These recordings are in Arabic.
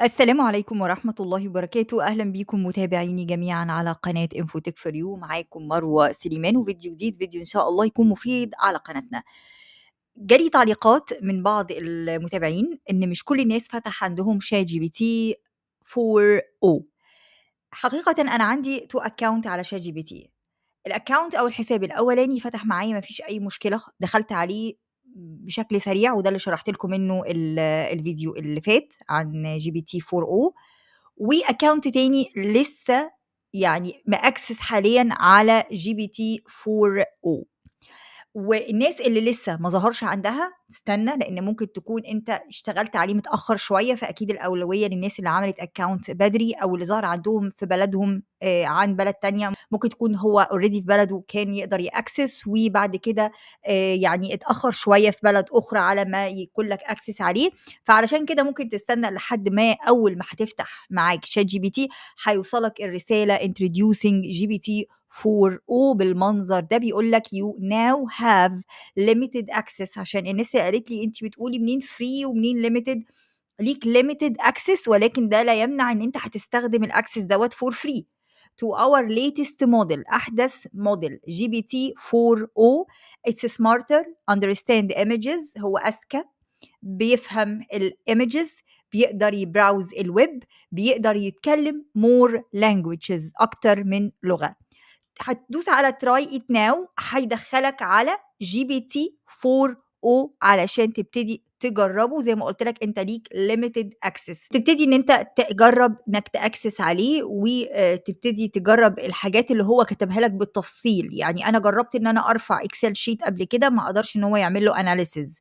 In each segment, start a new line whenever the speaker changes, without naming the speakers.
السلام عليكم ورحمة الله وبركاته أهلا بيكم متابعيني جميعا على قناة انفوتك فور يو معاكم مروة سليمان وفيديو جديد فيديو إن شاء الله يكون مفيد على قناتنا جالي تعليقات من بعض المتابعين إن مش كل الناس فتح عندهم شات جي بي تي 4 او حقيقة أنا عندي تو أكاونت على شات جي بي تي الأكاونت أو الحساب الأولاني فتح معايا مفيش أي مشكلة دخلت عليه بشكل سريع وده اللي شرحت لكم منه الفيديو اللي فات عن جي بي تي 4 او واكونت تاني لسه يعني ماكسس حاليا على جي بي تي 4 او والناس اللي لسه ما ظهرش عندها استنى لان ممكن تكون انت اشتغلت عليه متاخر شويه فاكيد الاولويه للناس اللي عملت اكونت بدري او اللي ظهر عندهم في بلدهم آه عن بلد تانية ممكن تكون هو اوريدي في بلده كان يقدر ياكسس وبعد كده آه يعني اتاخر شويه في بلد اخرى على ما يكون لك اكسس عليه فعلشان كده ممكن تستنى لحد ما اول ما هتفتح معاك شات جي بي تي هيوصلك الرساله introducing جي بي تي فور او بالمنظر ده بيقول لك يو ناو هاف ليميتد اكسس عشان النساء قالت لي انت بتقولي منين فري ومنين ليميتد ليك ليميتد اكسس ولكن ده لا يمنع ان انت هتستخدم الاكسس دوت فور فري to our latest model احدث موديل جي بي تي 4 او اتس سمارتر اندرستاند ايمجز هو اذكى بيفهم الايمجز بيقدر يبراوز الويب بيقدر يتكلم مور لانجويجز اكتر من لغه هتدوس على تراي ات ناو هيدخلك على جي بي تي 4 او علشان تبتدي تجربه زي ما قلت لك انت ليك ليميتد اكسس تبتدي ان انت تجرب انك تاكسس عليه وتبتدي آه، تجرب الحاجات اللي هو كتبها لك بالتفصيل يعني انا جربت ان انا ارفع اكسل شيت قبل كده ما اقدرش ان هو يعمل له اناليسز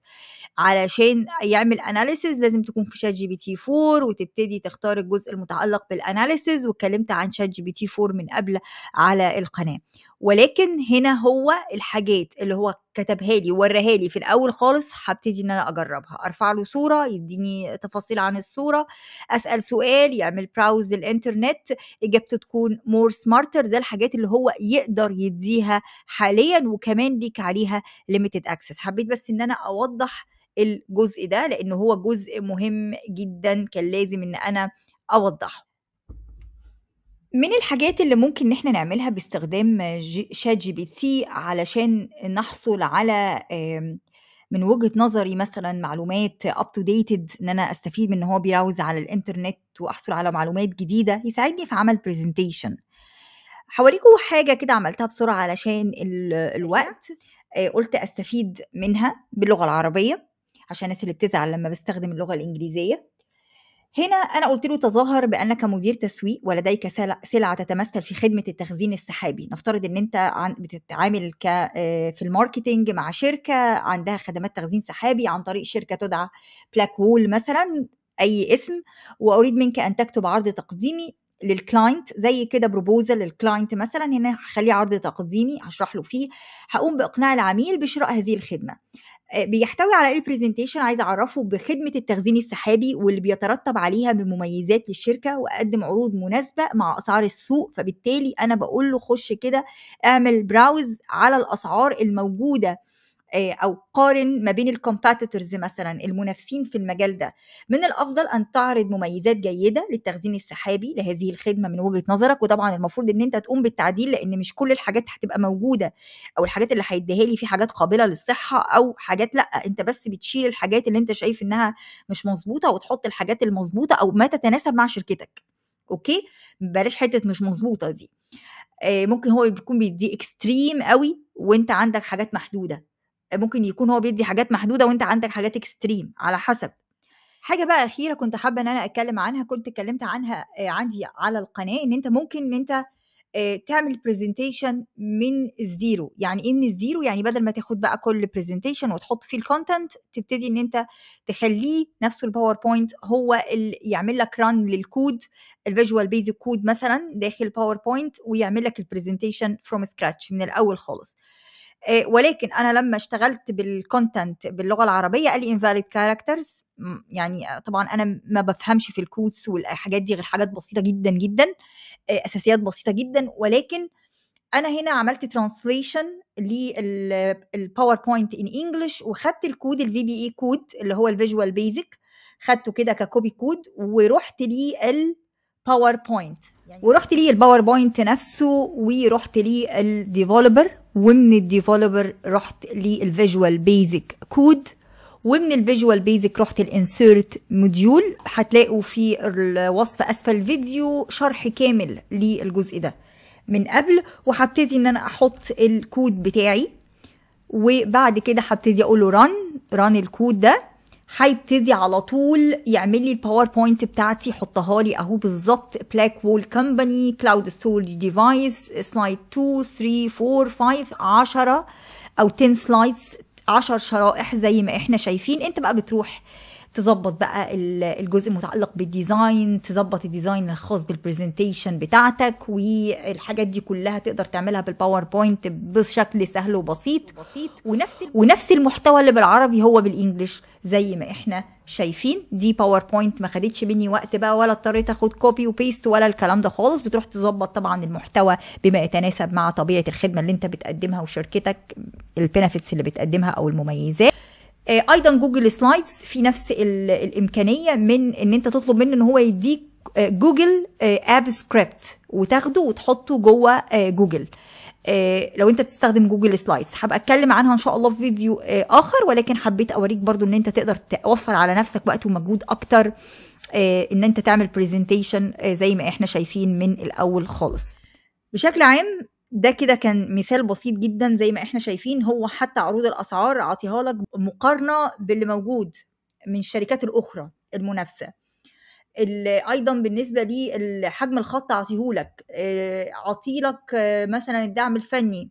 علشان يعمل اناليسز لازم تكون في شات جي بي تي 4 وتبتدي تختار الجزء المتعلق بالاناليسز واتكلمت عن شات جي بي تي 4 من قبل على القناه ولكن هنا هو الحاجات اللي هو كتبها لي ووراها لي في الاول خالص هبتدي ان انا اجربها ارفع له صوره يديني تفاصيل عن الصوره اسال سؤال يعمل براوز للانترنت اجابته تكون مور سمارتر ده الحاجات اللي هو يقدر يديها حاليا وكمان ليك عليها ليميتد اكسس حبيت بس ان انا اوضح الجزء ده لان هو جزء مهم جدا كان لازم ان انا اوضحه من الحاجات اللي ممكن إن إحنا نعملها باستخدام شات جي بي تي علشان نحصل على آمم، من وجهة نظري مثلًا معلومات اب تو ديتد إن أنا أستفيد من إن هو بيراوز على الإنترنت وأحصل على معلومات جديدة، يساعدني في عمل برزنتيشن هاوريكم حاجة كده عملتها بسرعة علشان إيه الوقت، آه، قُلت أستفيد منها باللغة العربية، عشان الناس اللي بتزعل لمّا بستخدم اللغة الإنجليزية. هنا أنا قلت له تظاهر بأنك مدير تسويق ولديك سلعة تتمثل في خدمة التخزين السحابي نفترض أن أنت بتتعامل آه، في الماركتينج مع شركة عندها خدمات تخزين سحابي عن طريق شركة تدعى بلاك وول مثلا أي اسم وأريد منك أن تكتب عرض تقديمي للكلاينت زي كده بروبوزل للكلاينت مثلا هنا هخليه عرض تقديمي هشرح له فيه هقوم باقناع العميل بشراء هذه الخدمه آه، بيحتوي على البرزنتيشن عايز اعرفه بخدمه التخزين السحابي واللي بيترتب عليها من مميزات للشركه واقدم عروض مناسبه مع اسعار السوق فبالتالي انا بقول له خش كده اعمل براوز على الاسعار الموجوده آه، او قارن ما بين الكومباتيتورز مثلا المنافسين في المجال ده من الافضل ان تعرض مميزات جيده للتخزين السحابي لهذه الخدمه من وجهه نظرك وطبعا المفروض ان انت تقوم بالتعديل لان مش كل الحاجات هتبقى موجوده او الحاجات اللي هيديها لي في حاجات قابله للصحه او حاجات لا انت بس بتشيل الحاجات اللي انت شايف انها مش مظبوطه وتحط الحاجات المظبوطه او ما تتناسب مع شركتك اوكي بلاش حته مش مظبوطه دي آه، ممكن هو بيكون بيدي اكستريم قوي وانت عندك حاجات محدوده ممكن يكون هو بيدي حاجات محدوده وانت عندك حاجات اكستريم على حسب حاجه بقى اخيره كنت حابه ان انا اتكلم عنها كنت اتكلمت عنها آه، عندي على القناه ان انت ممكن ان انت آه، تعمل برزنتيشن من الزيرو يعني ايه من الزيرو يعني بدل ما تاخد بقى كل برزنتيشن وتحط فيه الكونتنت تبتدي ان انت تخليه نفسه الباوربوينت هو اللي يعمل لك ران للكود الفيجوال بيزك كود مثلا داخل باوربوينت ويعمل لك البرزنتيشن فروم سكراتش من الاول خالص آه، ولكن انا لما اشتغلت بالكونتنت باللغه العربيه قال لي انفاليد كاركترز يعني طبعا انا ما بفهمش في الكوتس والحاجات دي غير حاجات بسيطه جدا جدا آه، اساسيات بسيطه جدا ولكن انا هنا عملت ترانسليشن للباوربوينت ان انجلش وخدت الكود الفي بي اي e كود اللي هو الفيجوال بيزك خدته كده ككوبي كود ورحت للباوربوينت يعني ورحت لي الباوربوينت نفسه ورحت لي الديفلوبر ومن الديفلوبر رحت للفيجوال بيزك كود ومن الفيجوال بيزك رحت الانسيرت موديول هتلاقوا في الوصف اسفل الفيديو شرح كامل للجزء ده من قبل وهبتدي ان انا احط الكود بتاعي وبعد كده هبتدي اقول له ران ران الكود ده هيبتدي على طول يعمل لي الباوربوينت بتاعتي حطها لي اهو بالظبط بلاك وول كمباني كلاود ستورج ديفايس سلايد 2 3 4 5 10 او 10 سلايدز 10 شرائح زي ما احنا شايفين انت بقى بتروح تظبط بقى الجزء المتعلق بالديزاين تظبط الديزاين الخاص بالبرزنتيشن بتاعتك والحاجات دي كلها تقدر تعملها بالباوربوينت بشكل سهل وبسيط بسيط ونفس ونفس المحتوى اللي بالعربي هو بالانجلش زي ما احنا شايفين دي باوربوينت ما خدتش مني وقت بقى ولا اضطريت اخد كوبي وبيست ولا الكلام ده خالص بتروح تظبط طبعا المحتوى بما يتناسب مع طبيعه الخدمه اللي انت بتقدمها وشركتك البنفيتس اللي بتقدمها او المميزات آه، ايضا جوجل سلايدز في نفس الامكانيه من ان انت تطلب منه ان هو يديك جوجل اب سكريبت وتاخده وتحطه جوه جوجل آه، آه، لو انت بتستخدم جوجل سلايدز هبقى اتكلم عنها ان شاء الله في فيديو اخر ولكن حبيت اوريك برضو ان انت تقدر توفر على نفسك وقت ومجهود اكتر ان انت تعمل برزنتيشن زي ما احنا شايفين من الاول خالص بشكل عام ده كده كان مثال بسيط جدا زي ما احنا شايفين هو حتى عروض الاسعار عاطيها لك مقارنه باللي موجود من الشركات الاخرى المنافسه ايضا بالنسبه لحجم الخط عطيهولك آه، عطيلك آه، مثلا الدعم الفني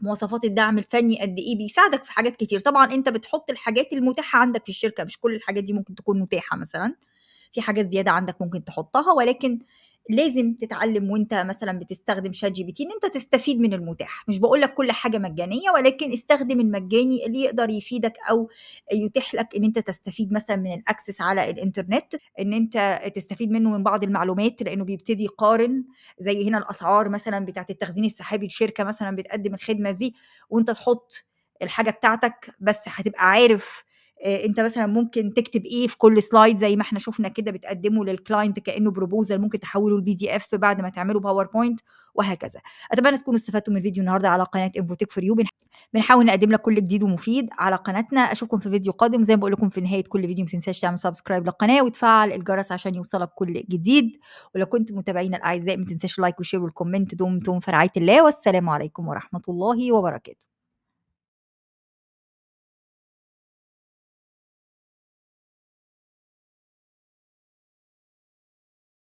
مواصفات الدعم الفني قد ايه بيساعدك في حاجات كتير طبعا انت بتحط الحاجات المتاحه عندك في الشركه مش كل الحاجات دي ممكن تكون متاحه مثلا في حاجات زياده عندك ممكن تحطها ولكن لازم تتعلم وانت مثلا بتستخدم شات جي بي تي ان انت تستفيد من المتاح مش بقول لك كل حاجه مجانيه ولكن استخدم المجاني اللي يقدر يفيدك او يتيح لك ان انت تستفيد مثلا من الاكسس على الانترنت ان انت تستفيد منه من بعض المعلومات لانه بيبتدي يقارن زي هنا الاسعار مثلا بتاعه التخزين السحابي لشركه مثلا بتقدم الخدمه دي وانت تحط الحاجه بتاعتك بس هتبقى عارف آه، انت مثلا ممكن تكتب ايه في كل سلايد زي ما احنا شفنا كده بتقدمه للكلاينت كانه بروبوزل ممكن تحوله لبي دي اف بعد ما تعمله باوربوينت وهكذا اتمنى تكونوا استفدتوا من الفيديو النهارده على قناه انفوتك فور يو بنحاول نقدم لك كل جديد ومفيد على قناتنا اشوفكم في فيديو قادم زي ما بقول لكم في نهايه كل فيديو ما تنساش تعمل سبسكرايب للقناه وتفعل الجرس عشان يوصلك كل جديد ولو كنت متابعينا الاعزاء ما تنساش اللايك وشير والكومنت دمتم في رعايه الله والسلام عليكم ورحمه الله وبركاته